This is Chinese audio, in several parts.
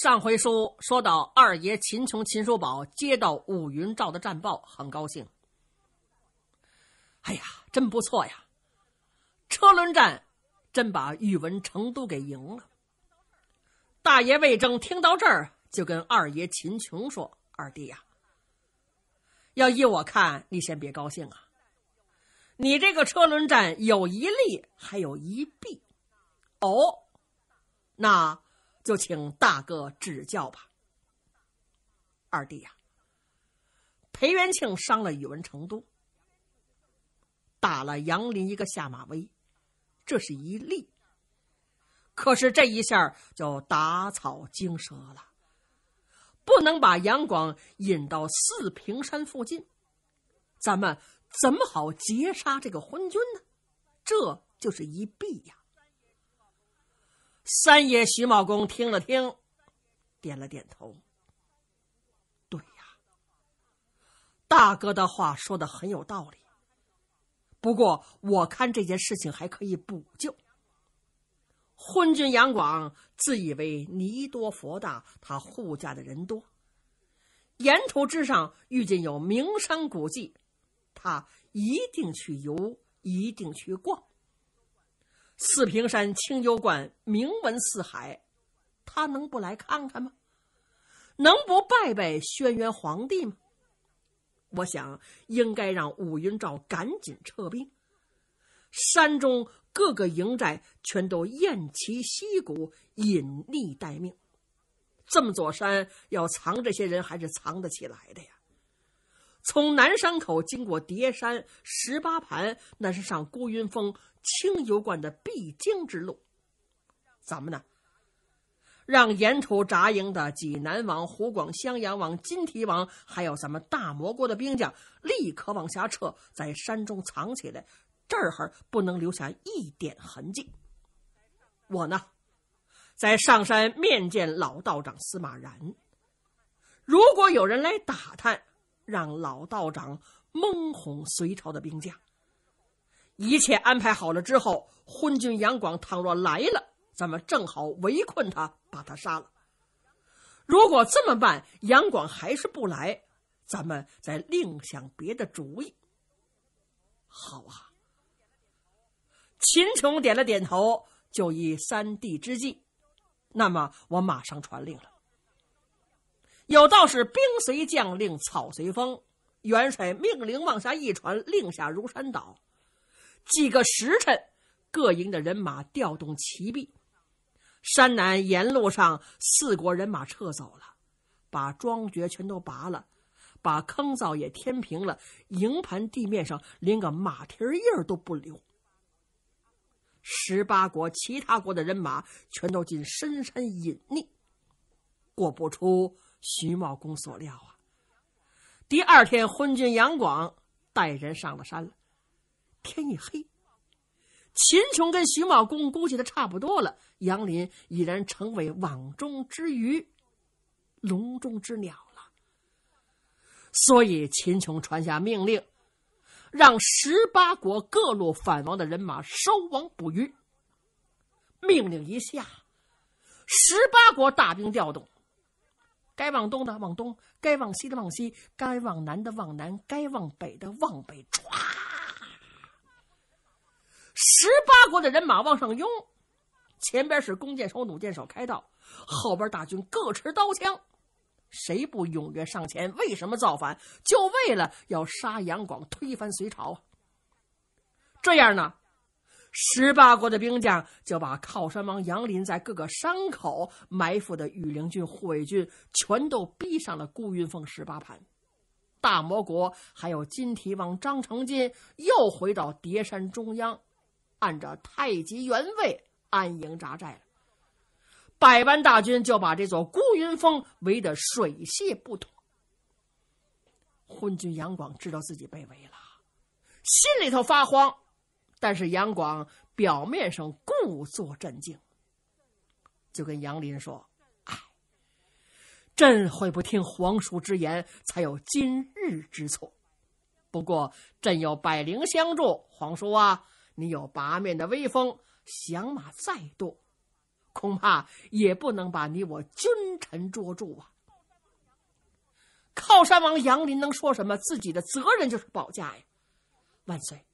上回书说到，二爷秦琼、秦叔宝接到伍云召的战报，很高兴。哎呀，真不错呀！车轮战真把宇文成都给赢了。大爷魏征听到这儿，就跟二爷秦琼说：“二弟呀，要依我看，你先别高兴啊。你这个车轮战有一利，还有一弊。哦，那……”就请大哥指教吧，二弟呀。裴元庆伤了宇文成都，打了杨林一个下马威，这是一例。可是这一下就打草惊蛇了，不能把杨广引到四平山附近，咱们怎么好截杀这个昏君呢？这就是一弊呀。三爷徐茂公听了听，点了点头。对呀，大哥的话说的很有道理。不过，我看这件事情还可以补救。昏君杨广自以为泥多佛大，他护驾的人多，沿途之上遇见有名山古迹，他一定去游，一定去逛。四平山清幽观名闻四海，他能不来看看吗？能不拜拜轩辕皇帝吗？我想应该让武云照赶紧撤兵。山中各个营寨全都偃旗息鼓，隐匿待命。这么座山要藏这些人，还是藏得起来的呀。从南山口经过叠山十八盘，那是上孤云峰。清油观的必经之路，咱们呢，让沿途扎营的济南王、湖广襄阳王、金提王，还有咱们大魔国的兵将，立刻往下撤，在山中藏起来，这儿不能留下一点痕迹。我呢，在上山面见老道长司马然，如果有人来打探，让老道长蒙哄隋朝的兵将。一切安排好了之后，昏君杨广倘若来了，咱们正好围困他，把他杀了。如果这么办，杨广还是不来，咱们再另想别的主意。好啊，秦琼点了点头，就依三弟之计。那么我马上传令了。有道是“兵随将令，草随风”。元帅命令往下一传，令下如山倒。几个时辰，各营的人马调动齐备。山南沿路上，四国人马撤走了，把庄爵全都拔了，把坑灶也填平了，营盘地面上连个马蹄印都不留。十八国其他国的人马全都进深山隐匿。果不出徐茂公所料啊，第二天昏君杨广带人上了山了。天一黑，秦琼跟徐茂公估计的差不多了，杨林已然成为网中之鱼、笼中之鸟了。所以秦琼传下命令，让十八国各路反王的人马收网捕鱼。命令一下，十八国大兵调动，该往东的往东，该往西的往西，该往南的往南，该往北的往北，唰。十八国的人马往上拥，前边是弓箭手、弩箭手开道，后边大军各持刀枪，谁不踊跃上前？为什么造反？就为了要杀杨广，推翻隋朝这样呢，十八国的兵将就把靠山王杨林在各个山口埋伏的羽林军、护卫军全都逼上了孤云峰十八盘。大魔国还有金提王张成金又回到叠山中央。按照太极原位安营扎寨了，百万大军就把这座孤云峰围得水泄不通。昏君杨广知道自己被围了，心里头发慌，但是杨广表面上故作镇静，就跟杨林说：“唉，朕会不听皇叔之言，才有今日之错。不过，朕有百灵相助，皇叔啊。”你有八面的威风，降马再多，恐怕也不能把你我君臣捉住啊！靠山王杨林能说什么？自己的责任就是保驾呀！万岁，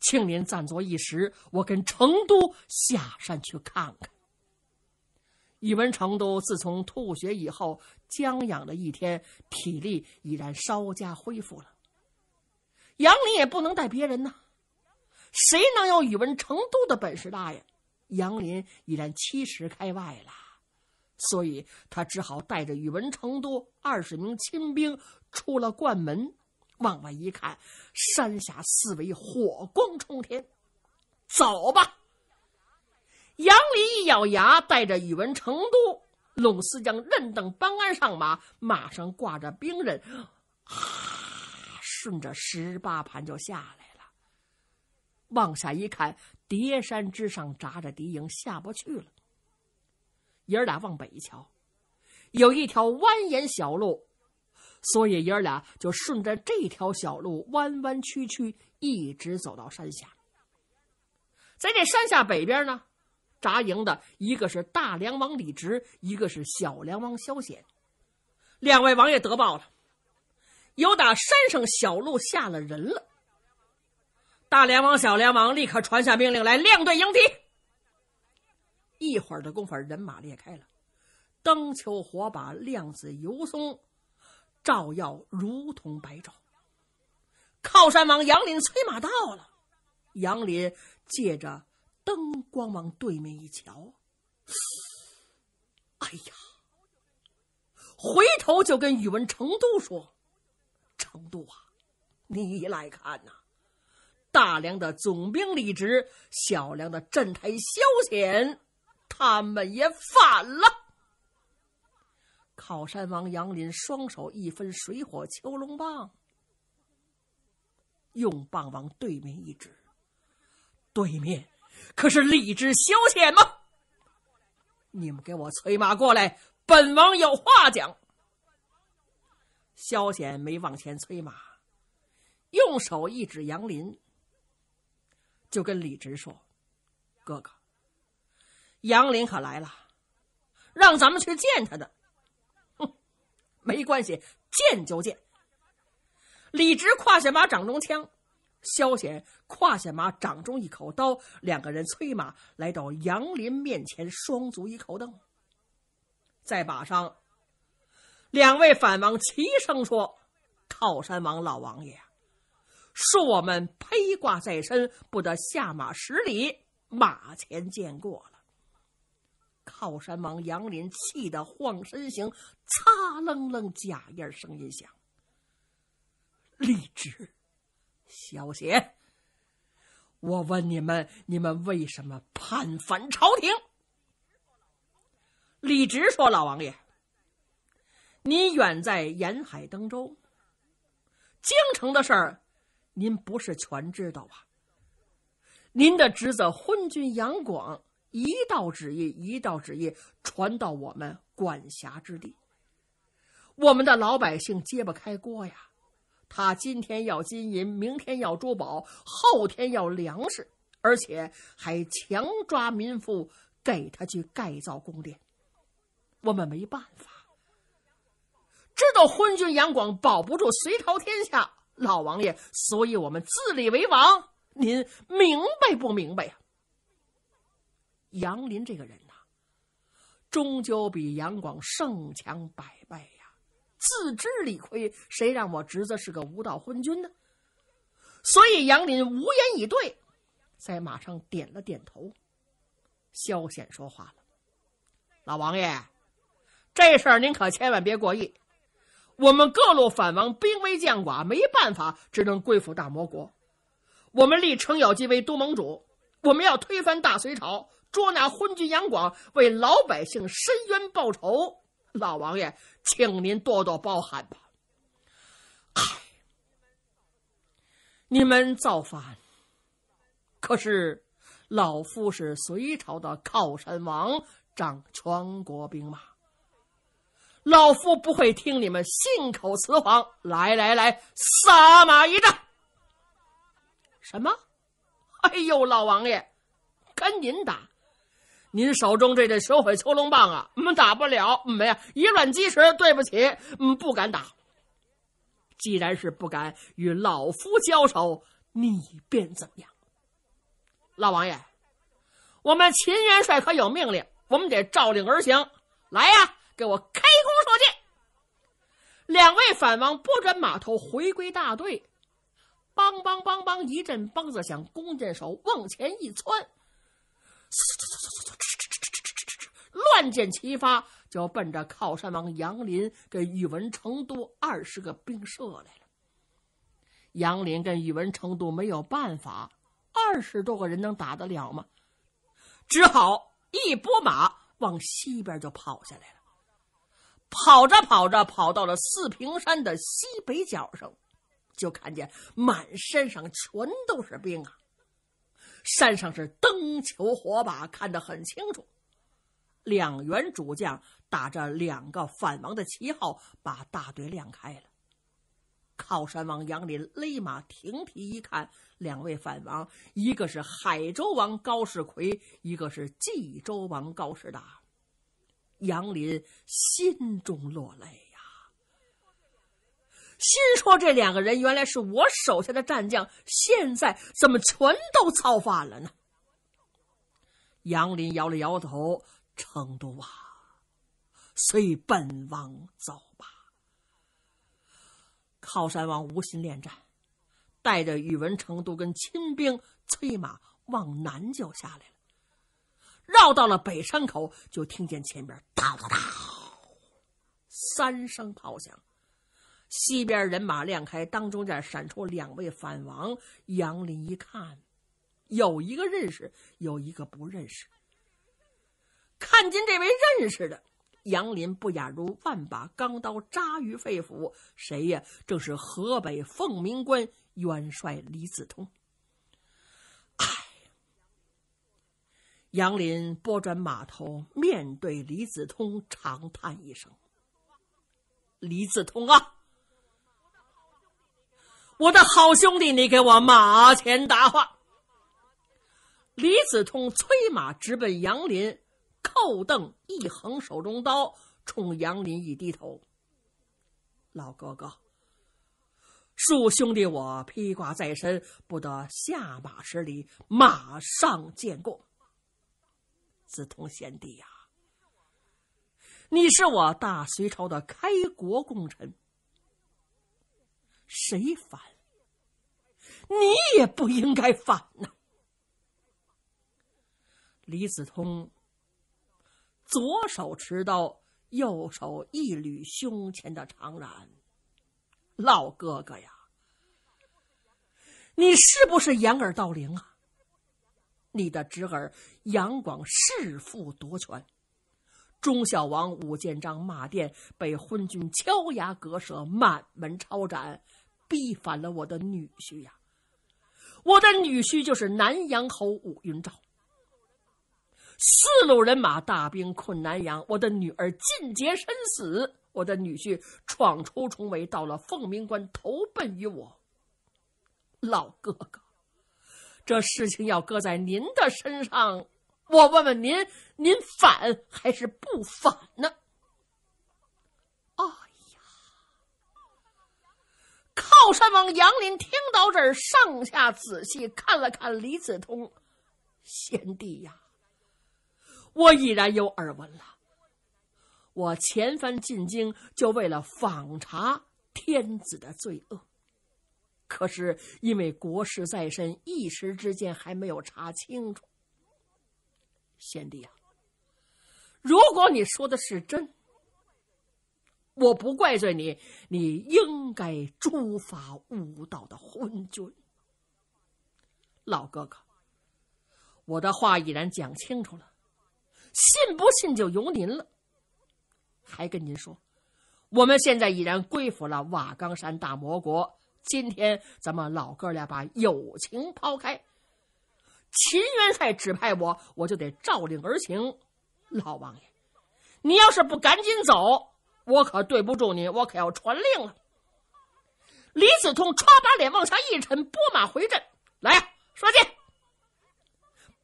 请您暂坐一时，我跟成都下山去看看。宇文成都自从吐血以后，将养了一天，体力已然稍加恢复了。杨林也不能带别人呐。谁能有宇文成都的本事大呀？杨林已然七十开外了，所以他只好带着宇文成都二十名亲兵出了冠门，往外一看，山下四围火光冲天。走吧！杨林一咬牙，带着宇文成都、陇四将、任等班安上马，马上挂着兵刃，啊，顺着十八盘就下来。往下一看，叠山之上扎着敌营，下不去了。爷儿俩往北一瞧，有一条蜿蜒小路，所以爷儿俩就顺着这条小路弯弯曲曲，一直走到山下。在这山下北边呢，扎营的一个是大梁王李直，一个是小梁王萧显，两位王爷得报了，有打山上小路下了人了。大梁王、小梁王立刻传下命令来，亮队迎敌。一会儿的功夫，人马裂开了，灯球火把亮子油松，照耀如同白昼。靠山王杨林催马到了，杨林借着灯光往对面一瞧，哎呀！回头就跟宇文成都说：“成都啊，你来看呐！”大梁的总兵李直，小梁的镇台萧遣，他们也反了。靠山王杨林双手一分水火囚龙棒，用棒往对面一指，对面可是李直萧遣吗？你们给我催马过来，本王有话讲。萧显没往前催马，用手一指杨林。就跟李直说：“哥哥，杨林可来了，让咱们去见他的。”哼，没关系，见就见。李直胯下马，掌中枪；萧显胯下马，掌中一口刀。两个人催马来到杨林面前，双足一口蹬，在马上，两位反王齐声说：“靠山王老王爷。”恕我们披挂在身，不得下马十里，马前见过了。靠山王杨林气得晃身形，擦楞楞假音儿声音响。李直、小贤，我问你们，你们为什么叛反朝廷？李直说：“老王爷，你远在沿海登州，京城的事儿。”您不是全知道吧？您的侄子昏君杨广一道旨意一道旨意传到我们管辖之地，我们的老百姓揭不开锅呀！他今天要金银，明天要珠宝，后天要粮食，而且还强抓民妇给他去盖造宫殿，我们没办法。知道昏君杨广保不住隋朝天下。老王爷，所以我们自立为王，您明白不明白呀？杨林这个人呐，终究比杨广胜强百倍呀，自知理亏，谁让我侄子是个无道昏君呢？所以杨林无言以对，在马上点了点头。萧显说话了：“老王爷，这事儿您可千万别过意。”我们各路反王兵微将寡，没办法，只能归附大魔国。我们立程咬金为都盟主，我们要推翻大隋朝，捉拿昏君杨广，为老百姓伸冤报仇。老王爷，请您多多包涵吧。唉，你们造反，可是老夫是隋朝的靠山王，掌全国兵马。老夫不会听你们信口雌黄，来来来，撒马一战。什么？哎呦，老王爷，跟您打，您手中这这蛇尾囚龙棒啊，我们打不了，没呀以卵击石，对不起，嗯，不敢打。既然是不敢与老夫交手，你便怎么样？老王爷，我们秦元帅可有命令？我们得照令而行。来呀，给我开。放箭！两位反王拨转马头，回归大队。梆梆梆梆一阵梆子响，弓箭手往前一窜，乱箭齐发，就奔着靠山王杨林跟宇文成都二十个兵射来了。杨林跟宇文成都没有办法，二十多个人能打得了吗？只好一拨马往西边就跑下来了。跑着跑着，跑到了四平山的西北角上，就看见满山上全都是兵啊！山上是灯球火把，看得很清楚。两员主将打着两个反王的旗号，把大队亮开了。靠山王杨林勒马停蹄，一看，两位反王，一个是海州王高世奎，一个是冀州王高世达。杨林心中落泪呀，心说这两个人原来是我手下的战将，现在怎么全都造反了呢？杨林摇了摇头：“成都啊，随本王走吧。”靠山王无心恋战，带着宇文成都跟亲兵催马往南就下来了。绕到了北山口，就听见前边“哒哒哒”三声炮响，西边人马亮开，当中间闪出两位反王。杨林一看，有一个认识，有一个不认识。看见这位认识的，杨林不雅如万把钢刀扎于肺腑。谁呀？正是河北凤鸣关元帅李子通。杨林拨转马头，面对李子通，长叹一声：“李子通啊，我的好兄弟，你给我马前答话。”李子通催马直奔杨林，扣凳一横手中刀，冲杨林一低头：“老哥哥，恕兄弟我披挂在身，不得下马施礼，马上见过。”子通贤弟呀，你是我大隋朝的开国功臣，谁反，你也不应该反呐。李子通左手持刀，右手一捋胸前的长髯，老哥哥呀，你是不是掩耳盗铃啊？你的侄儿杨广弑父夺权，忠孝王武建章、马殿被昏君敲牙割舌，满门抄斩，逼反了我的女婿呀！我的女婿就是南阳侯武云昭。四路人马大兵困南阳，我的女儿尽皆身死，我的女婿闯出重围，到了凤鸣关投奔于我老哥哥。这事情要搁在您的身上，我问问您，您反还是不反呢？哎呀，靠山王杨林听到这儿，上下仔细看了看李子通，贤弟呀，我已然有耳闻了，我前番进京就为了访查天子的罪恶。可是因为国事在身，一时之间还没有查清楚。贤弟啊，如果你说的是真，我不怪罪你，你应该诛伐武道的昏君。老哥哥，我的话已然讲清楚了，信不信就由您了。还跟您说，我们现在已然归附了瓦岗山大魔国。今天咱们老哥俩把友情抛开，秦元帅指派我，我就得照令而行。老王爷，你要是不赶紧走，我可对不住你，我可要传令了。李子通唰把脸往下一沉，拨马回阵来呀、刷剑！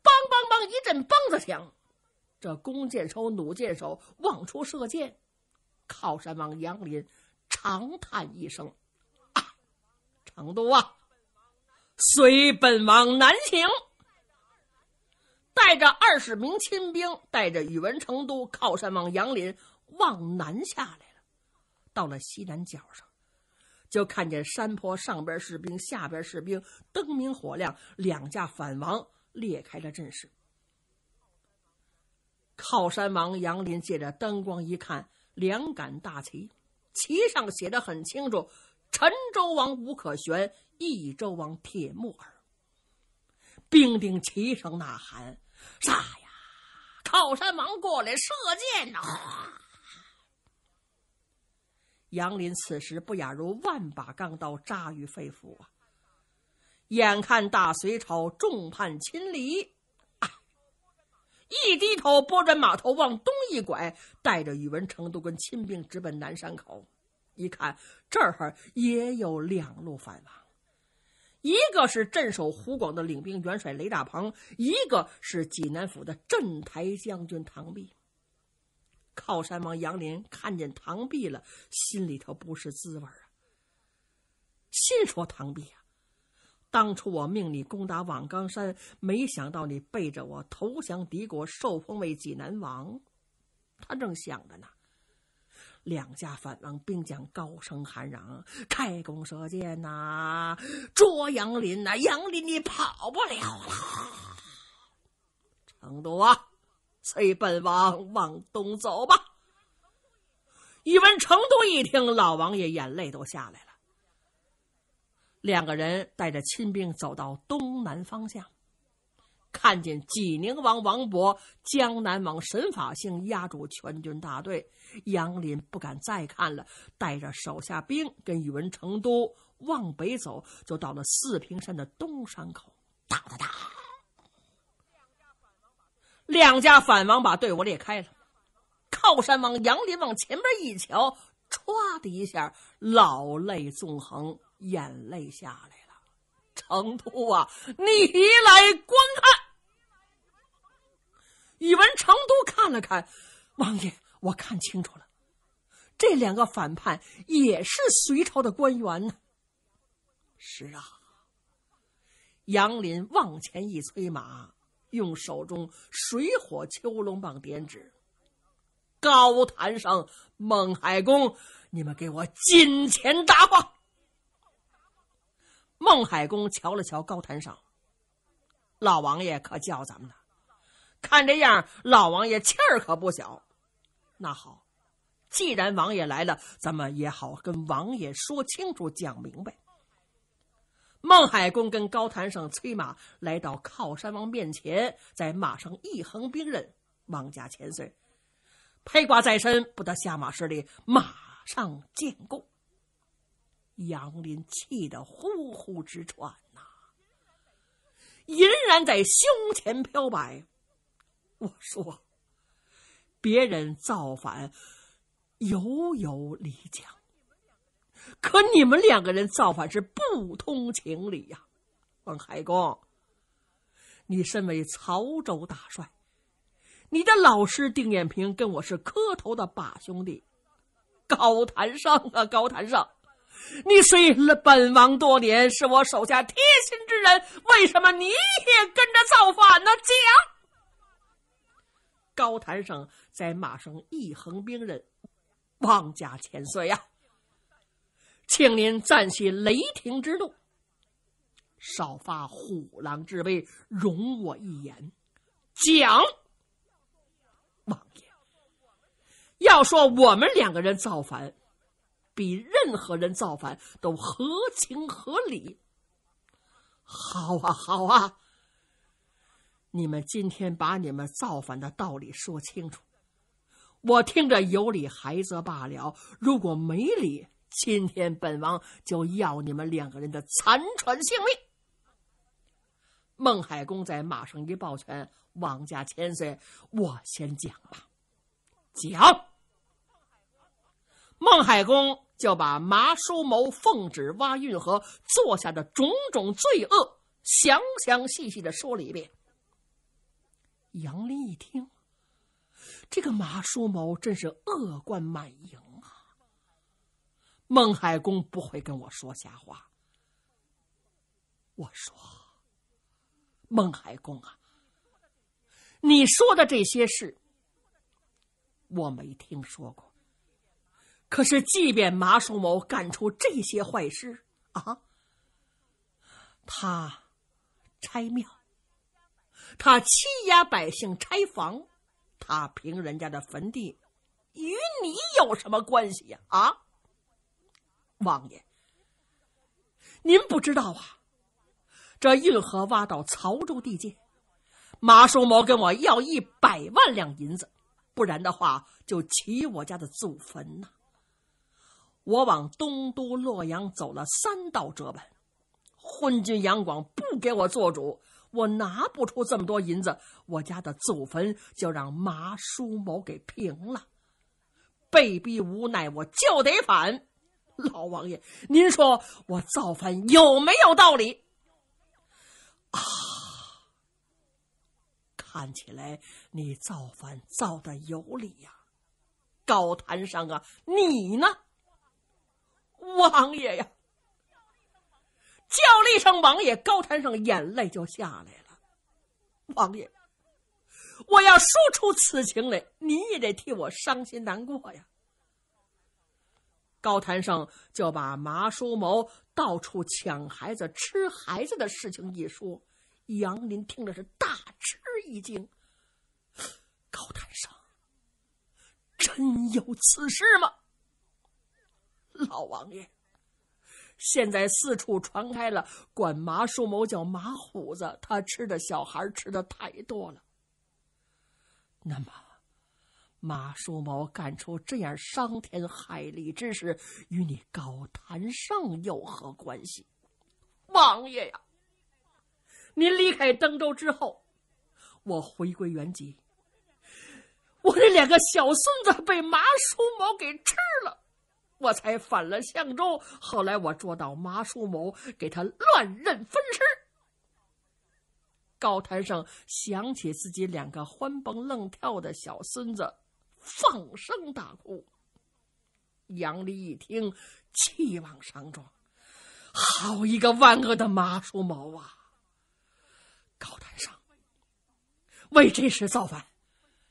梆梆梆一阵梆子响，这弓箭手、弩箭手望出射箭。靠山王杨林长叹一声。成都啊，随本王南行，带着二十名亲兵，带着宇文成都、靠山王杨林往南下来了。到了西南角上，就看见山坡上边士兵，下边士兵，灯明火亮，两架反王列开了阵势。靠山王杨林借着灯光一看，两杆大旗，旗上写的很清楚。陈州王吴可玄，益州王铁木儿，兵丁齐声呐喊：“杀呀！靠山王过来射箭呐！”杨林此时不亚如万把钢刀扎于肺腑啊！眼看大隋朝众叛亲离，一低头拨转马头往东一拐，带着宇文成都跟亲兵直奔南山口。一看这儿也有两路反王，一个是镇守湖广的领兵元帅雷大鹏，一个是济南府的镇台将军唐璧。靠山王杨林看见唐璧了，心里头不是滋味儿啊，心说唐璧啊，当初我命你攻打瓦冈山，没想到你背着我投降敌国，受封为济南王。他正想着呢。两下反王，并将高声喊嚷：“开弓射箭呐，捉杨林呐！杨林你跑不了了！成都啊，随本王往东走吧。”一闻成都一听，老王爷眼泪都下来了。两个人带着亲兵走到东南方向。看见济宁王王勃、江南王沈法兴压住全军大队，杨林不敢再看了，带着手下兵跟宇文成都往北走，就到了四平山的东山口。哒哒哒，两家反王把队伍裂开了。靠山王杨林往前面一瞧，唰的一下，老泪纵横，眼泪下来了。成都啊，你来观看。宇文成都看了看，王爷，我看清楚了，这两个反叛也是隋朝的官员呢。是啊，杨林往前一催马，用手中水火秋龙棒点指，高谈上孟海公，你们给我金钱答话。孟海公瞧了瞧高谈上，老王爷可叫咱们了。看这样，老王爷气儿可不小。那好，既然王爷来了，咱们也好跟王爷说清楚、讲明白。孟海公跟高谈胜催马来到靠山王面前，在马上一横兵刃，王家千岁佩挂在身，不得下马施礼，马上进贡。杨林气得呼呼直喘呐，银然在胸前飘摆。我说：“别人造反，犹有理讲；可你们两个人造反是不通情理呀。”王海公，你身为曹州大帅，你的老师丁艳平跟我是磕头的把兄弟。高谈上啊，高谈上。你虽了本王多年，是我手下贴心之人，为什么你也跟着造反呢？讲。高台上在马上一横兵刃，王家千岁呀，请您暂息雷霆之怒，少发虎狼之威，容我一言。讲，王爷，要说我们两个人造反，比任何人造反都合情合理。好啊，好啊。你们今天把你们造反的道理说清楚，我听着有理还则罢了；如果没理，今天本王就要你们两个人的残喘性命。孟海公在马上一抱拳：“王家千岁，我先讲吧。”讲。孟海公就把麻叔谋奉旨挖运河做下的种种罪恶，详详细细的说了一遍。杨林一听，这个马叔谋真是恶贯满盈啊！孟海公不会跟我说瞎话。我说：“孟海公啊，你说的这些事我没听说过。可是，即便马叔谋干出这些坏事啊，他拆庙。”他欺压百姓拆房，他平人家的坟地，与你有什么关系呀？啊，王爷，您不知道啊，这运河挖到曹州地界，马叔谋跟我要一百万两银子，不然的话就起我家的祖坟呐。我往东都洛阳走了三道折本，昏君杨广不给我做主。我拿不出这么多银子，我家的祖坟就让麻叔谋给平了。被逼无奈，我就得反。老王爷，您说我造反有没有道理？啊，看起来你造反造的有理呀。高坛上啊，你呢，王爷呀？叫了一声“王爷”，高谈生眼泪就下来了。王爷，我要说出此情来，您也得替我伤心难过呀。高谈生就把麻叔谋到处抢孩子、吃孩子的事情一说，杨林听着是大吃一惊。高谈生，真有此事吗？老王爷。现在四处传开了，管麻叔谋叫马虎子，他吃的小孩吃的太多了。那么，马叔谋干出这样伤天害理之事，与你高谈胜有何关系？王爷呀，您离开登州之后，我回归原籍，我这两个小孙子被马叔谋给吃了。我才反了相州，后来我捉到麻叔谋，给他乱刃分尸。高台上想起自己两个欢蹦乱跳的小孙子，放声大哭。杨丽一听，气往上撞，好一个万恶的麻叔谋啊！高台上，为这事造反，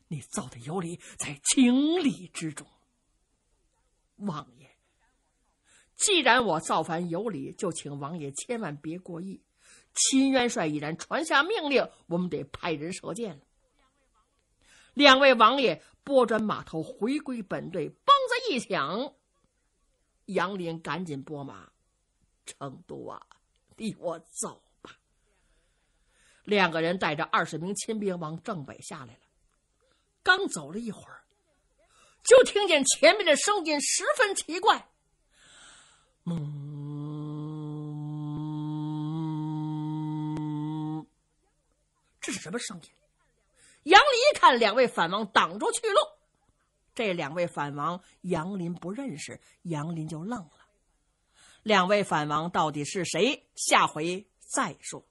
你造的有理，在情理之中。望。既然我造反有理，就请王爷千万别过意。秦元帅已然传下命令，我们得派人射箭了。两位王爷拨转马头，回归本队。梆子一响，杨林赶紧拨马。成都啊，你我走吧。两个人带着二十名亲兵往正北下来了。刚走了一会儿，就听见前面的声音十分奇怪。嗯，这是什么声音？杨林一看两位反王挡住去路，这两位反王杨林不认识，杨林就愣了。两位反王到底是谁？下回再说。